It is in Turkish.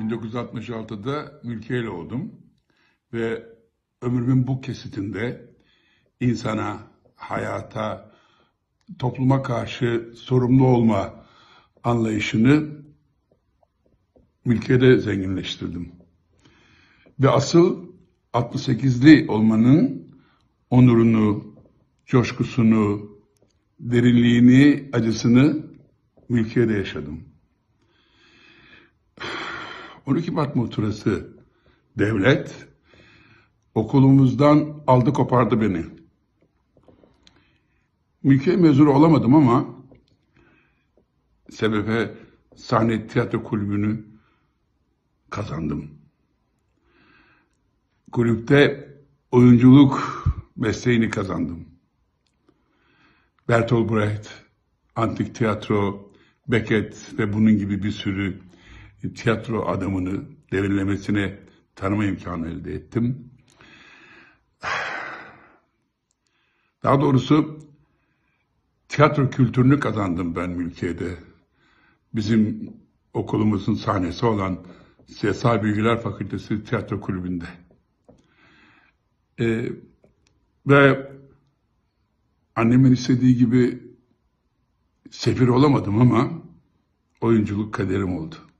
1966'da ülkeyle oldum ve ömrümün bu kesitinde insana, hayata, topluma karşı sorumlu olma anlayışını ülkede zenginleştirdim. Ve asıl 68'li olmanın onurunu, coşkusunu, derinliğini, acısını ülkede yaşadım. 12 Mart muhtırası devlet okulumuzdan aldı kopardı beni. Mülkiye mezunu olamadım ama sebefe sahne tiyatro kulübünü kazandım. Kulüpte oyunculuk mesleğini kazandım. Bertolt Brecht, Antik Tiyatro, Beckett ve bunun gibi bir sürü tiyatro adamını derinlemesine tanıma imkanı elde ettim. Daha doğrusu tiyatro kültürünü kazandım ben Mülkiye'de. Bizim okulumuzun sahnesi olan Siyasal Bilgiler Fakültesi Tiyatro Kulübü'nde. Ee, ve annemin istediği gibi sefir olamadım ama oyunculuk kaderim oldu.